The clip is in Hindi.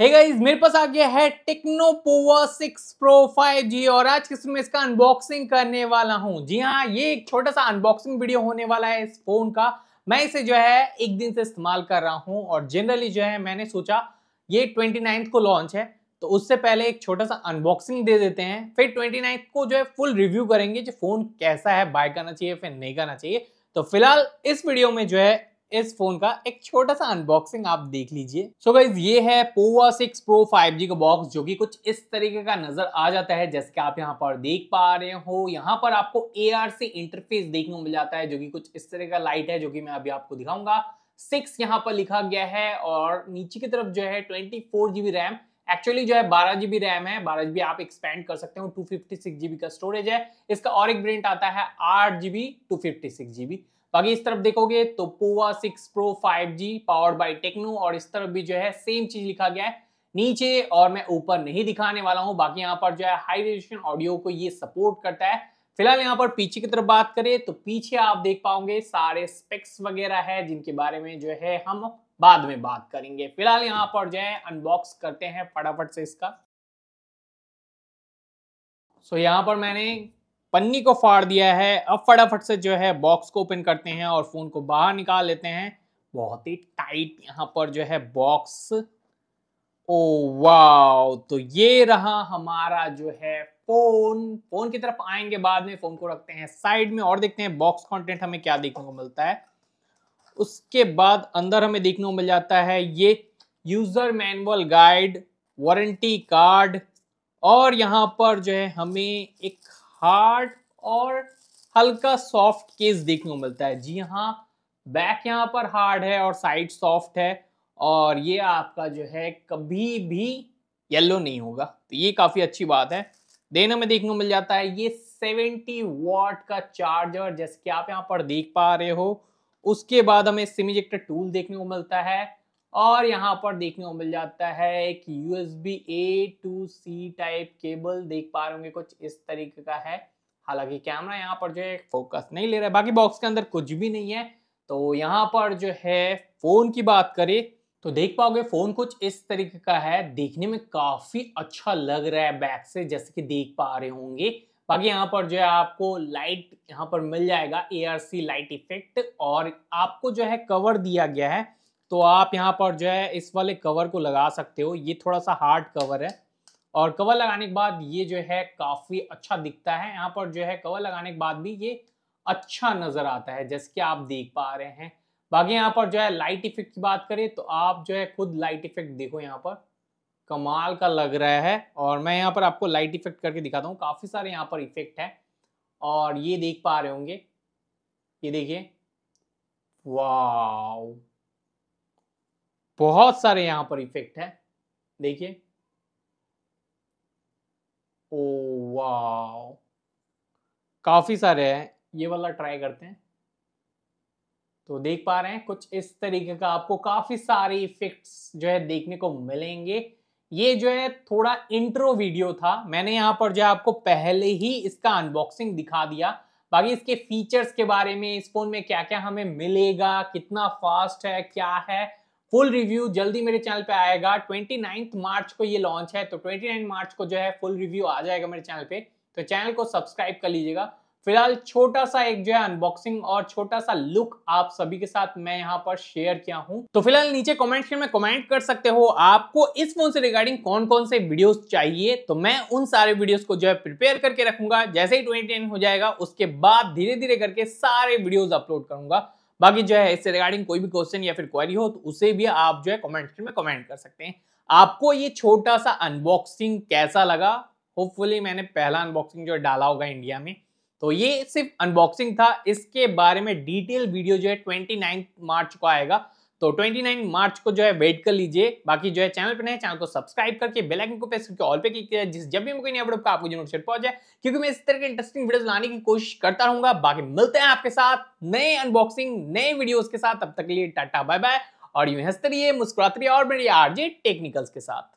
हे hey गाइस मेरे पास आ गया है टेक्नोपोवा 6 प्रो 5G और आज किस में इसका अनबॉक्सिंग करने वाला हूं जी हां ये एक छोटा सा अनबॉक्सिंग वीडियो होने वाला है इस फोन का मैं इसे जो है एक दिन से इस्तेमाल कर रहा हूं और जनरली जो है मैंने सोचा ये ट्वेंटी को लॉन्च है तो उससे पहले एक छोटा सा अनबॉक्सिंग दे देते हैं फिर ट्वेंटी को जो है फुल रिव्यू करेंगे जो फ़ोन कैसा है बाय करना चाहिए फिर नहीं करना चाहिए तो फिलहाल इस वीडियो में जो है इस फोन का एक छोटा सा अनबॉक्सिंग आप देख लीजिए सो so गाइज ये है पोवा सिक्स प्रो फाइव का बॉक्स जो कि कुछ इस तरीके का नजर आ जाता है जैसे कि आप यहाँ पर देख पा रहे हो यहाँ पर आपको ए से इंटरफेस देखने को मिल जाता है जो कि कुछ इस तरह का लाइट है जो कि मैं अभी आपको दिखाऊंगा सिक्स यहाँ पर लिखा गया है और नीचे की तरफ जो है twenty four GB RAM actually जो है बारह जीबी रैम है बारह जीबी आप एक्सपेंड कर सकते हो टू फिफ्टी सिक्स जीबी का स्टोरेज है इसका और एक ब्रेंट आता है आठ GB two fifty six GB बाकी इस तरफ देखोगे तो Pova six pro five G powered by Tecno और इस तरफ भी जो है सेम चीज लिखा गया है नीचे और मैं ऊपर नहीं दिखाने वाला हूँ बाकी यहाँ पर जो है हाई रेजोल्यूशन ऑडियो को ये सपोर्ट करता है फिलहाल यहाँ पर पीछे की तरफ बात करें तो पीछे आप देख पाओगे सारे स्पेक्स वगैरह है जिनके बारे में जो है हम बाद में बात करेंगे फिलहाल यहाँ पर जो है अनबॉक्स करते हैं फटाफट से इसका सो यहाँ पर मैंने पन्नी को फाड़ दिया है अब फटाफट से जो है बॉक्स को ओपन करते हैं और फोन को बाहर निकाल लेते हैं बहुत ही टाइट यहाँ पर जो है बॉक्स ओ वाओ तो ये रहा हमारा जो है फोन फोन की तरफ आएंगे बाद में फोन को रखते हैं साइड में और देखते हैं बॉक्स कंटेंट हमें क्या देखने को मिलता है उसके बाद अंदर हमें देखने को मिल जाता है ये user manual guide warranty card और यहाँ पर जो है हमें एक हार्ड और हल्का सॉफ्ट केस देखने को मिलता है जी हाँ बैक यहाँ पर हार्ड है और साइड सॉफ्ट है और ये आपका जो है कभी भी येलो नहीं होगा तो ये काफ़ी अच्छी बात है देने में देखने को मिल जाता है ये 70 वॉट का चार्जर जैसे कि आप यहाँ पर देख पा रहे हो उसके बाद हमें सिम इजेक्टर टूल देखने को मिलता है और यहाँ पर देखने को मिल जाता है एक U S B A to C type cable देख पा रहे होंगे कुछ इस तरीके का है हालांकि कैमरा यहाँ पर जो है फोकस नहीं ले रहा है बाकी बॉक्स के अंदर कुछ भी नहीं है तो यहाँ पर जो है फोन की बात करें तो देख पाओगे फ़ोन कुछ इस तरीके का है देखने में काफ़ी अच्छा लग रहा है बैक से जैसे कि देख पा रहे होंगे बाकी यहाँ पर जो है आपको लाइट यहाँ पर मिल जाएगा ए लाइट इफेक्ट और आपको जो है कवर दिया गया है तो आप यहाँ पर जो है इस वाले कवर को लगा सकते हो ये थोड़ा सा हार्ड कवर है और कवर लगाने के बाद ये जो है काफ़ी अच्छा दिखता है यहाँ पर जो है कवर लगाने के बाद भी ये अच्छा नज़र आता है जैसे कि आप देख पा रहे हैं बाकी यहाँ पर जो है लाइट इफेक्ट की बात करें तो आप जो है खुद लाइट इफेक्ट देखो यहाँ पर कमाल का लग रहा है और मैं यहाँ पर आपको लाइट इफेक्ट करके दिखाता हूँ काफ़ी सारे यहाँ पर इफेक्ट है और ये देख पा रहे होंगे ये देखिए वाह बहुत सारे यहाँ पर इफेक्ट है देखिए ओ वाह काफ़ी सारे हैं ये वाला ट्राई करते हैं तो देख पा रहे हैं कुछ इस तरीके का आपको काफी सारे इफेक्ट्स जो है देखने को मिलेंगे ये जो है थोड़ा इंट्रो वीडियो था मैंने यहाँ पर जो है आपको पहले ही इसका अनबॉक्सिंग दिखा दिया बाकी इसके फीचर्स के बारे में इस फोन में क्या क्या हमें मिलेगा कितना फास्ट है क्या है फुल रिव्यू जल्दी मेरे चैनल पे आएगा ट्वेंटी मार्च को ये लॉन्च है तो ट्वेंटी मार्च को जो है फुल रिव्यू आ जाएगा मेरे चैनल पे तो चैनल को सब्सक्राइब कर लीजिएगा फिलहाल छोटा सा एक जो है अनबॉक्सिंग और छोटा सा लुक आप सभी के साथ मैं यहाँ पर शेयर किया हूँ तो फिलहाल नीचे कमेंट सेक्शन में कमेंट कर सकते हो आपको इस फोन से रिगार्डिंग कौन कौन से वीडियोस चाहिए तो मैं उन सारे वीडियोस को जो है प्रिपेयर करके रखूंगा जैसे ही ट्वेंटी हो जाएगा उसके बाद धीरे धीरे करके सारे वीडियोज अपलोड करूंगा बाकी जो है इससे रिगार्डिंग कोई भी क्वेश्चन या फिर क्वारी हो तो उसे भी आप जो है कमेंट सेक्शन में कमेंट कर सकते हैं आपको ये छोटा सा अनबॉक्सिंग कैसा लगा होपफुली मैंने पहला अनबॉक्सिंग जो डाला होगा इंडिया में तो ये सिर्फ अनबॉक्सिंग था इसके बारे में डिटेल वीडियो जो है ट्वेंटी मार्च को आएगा तो 29 मार्च को जो है वेट कर लीजिए बाकी जो है चैनल पर नए चैनल को सब्सक्राइब करके बेल आइकन को प्रेस करके ऑल पे क्लिक किया जिस जब भी मैं कोई नया का आपको जो नोटिफिकेशन पहुंच जाए क्योंकि मैं इस तरह के इंटरेस्टिंग वीडियोस लाने की कोशिश करता रहूंगा बाकी मिलते हैं आपके साथ नए अनबॉक्सिंग नए वीडियोज के साथ अब तक के लिए टाटा बाय बाय और यूं हंसते रहिए मुस्कुराते रहिए और मेरी आरजे टेक्निकल्स के साथ